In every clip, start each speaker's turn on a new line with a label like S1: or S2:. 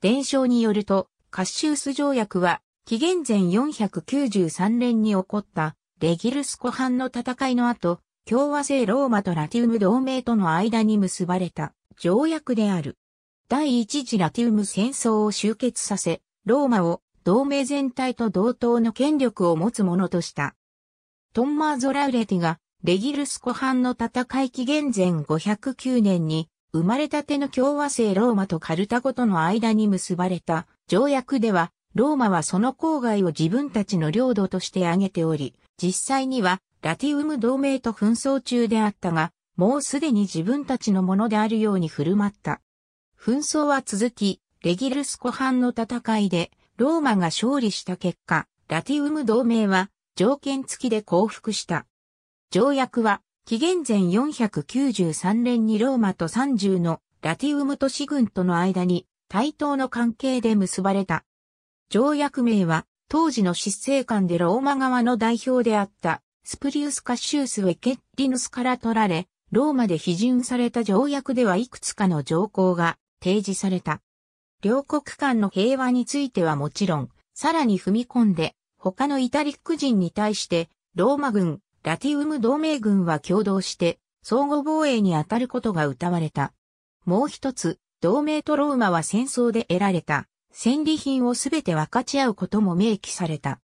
S1: 伝承によると、カッシウス条約は、紀元前493年に起こったレギルス湖畔の戦いの後、共和制ローマとラティウム同盟との間に結ばれた条約である。第一次ラティウム戦争を終結させ、ローマを同盟全体と同等の権力を持つものとした。トンマーゾ・ラウレティがレギルス湖畔の戦い紀元前509年に生まれたての共和制ローマとカルタゴとの間に結ばれた条約では、ローマはその郊外を自分たちの領土として挙げており、実際にはラティウム同盟と紛争中であったが、もうすでに自分たちのものであるように振る舞った。紛争は続き、レギルス湖畔の戦いで、ローマが勝利した結果、ラティウム同盟は条件付きで降伏した。条約は紀元前493年にローマと30のラティウム都市軍との間に対等の関係で結ばれた。条約名は当時の執政官でローマ側の代表であったスプリウスカシウス・ウェケッリヌスから取られ、ローマで批准された条約ではいくつかの条項が提示された。両国間の平和についてはもちろん、さらに踏み込んで、他のイタリック人に対して、ローマ軍、ラティウム同盟軍は共同して相互防衛に当たることが謳われた。もう一つ、同盟とローマは戦争で得られた戦利品をすべて分かち合うことも明記された。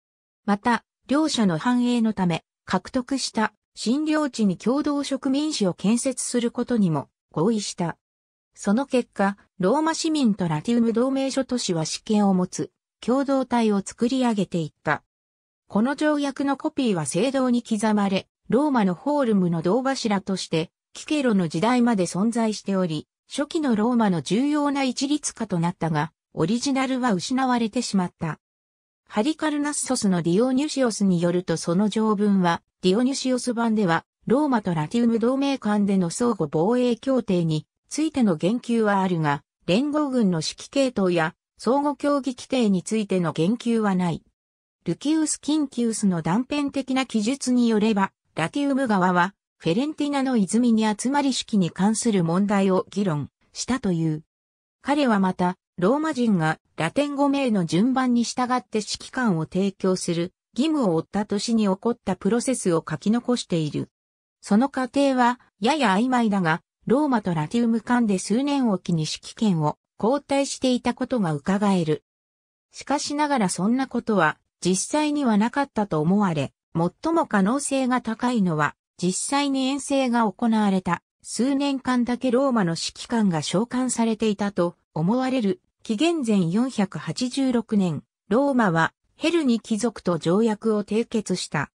S1: また、両者の繁栄のため獲得した新領地に共同植民地を建設することにも合意した。その結果、ローマ市民とラティウム同盟諸都市は主権を持つ共同体を作り上げていった。この条約のコピーは聖堂に刻まれ、ローマのホールムの銅柱として、キケロの時代まで存在しており、初期のローマの重要な一律化となったが、オリジナルは失われてしまった。ハリカルナッソスのディオニュシオスによるとその条文は、ディオニュシオス版では、ローマとラティウム同盟間での相互防衛協定についての言及はあるが、連合軍の指揮系統や相互協議規定についての言及はない。ルキウス・キンキウスの断片的な記述によれば、ラティウム川は、フェレンティナの泉に集まり式に関する問題を議論したという。彼はまた、ローマ人がラテン語名の順番に従って指揮官を提供する義務を負った年に起こったプロセスを書き残している。その過程はやや曖昧だが、ローマとラティウム間で数年おきに指揮権を交代していたことが伺える。しかしながらそんなことは実際にはなかったと思われ、最も可能性が高いのは、実際に遠征が行われた数年間だけローマの指揮官が召喚されていたと思われる紀元前486年、ローマはヘルニ貴族と条約を締結した。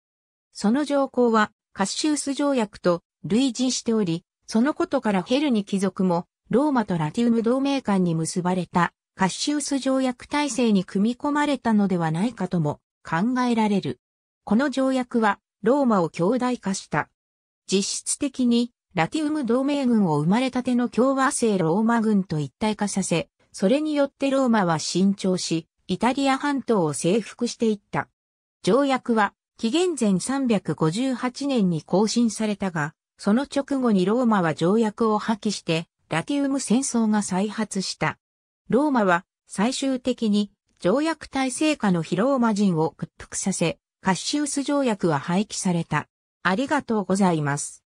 S1: その条項はカッシウス条約と類似しており、そのことからヘルニ貴族もローマとラティウム同盟間に結ばれたカッシウス条約体制に組み込まれたのではないかとも考えられる。この条約はローマを強大化した。実質的にラティウム同盟軍を生まれたての共和制ローマ軍と一体化させ、それによってローマは伸長し、イタリア半島を征服していった。条約は紀元前358年に更新されたが、その直後にローマは条約を破棄して、ラティウム戦争が再発した。ローマは最終的に条約体制下のヒローマ人を屈服させ、カッシウス条約は廃棄された。ありがとうございます。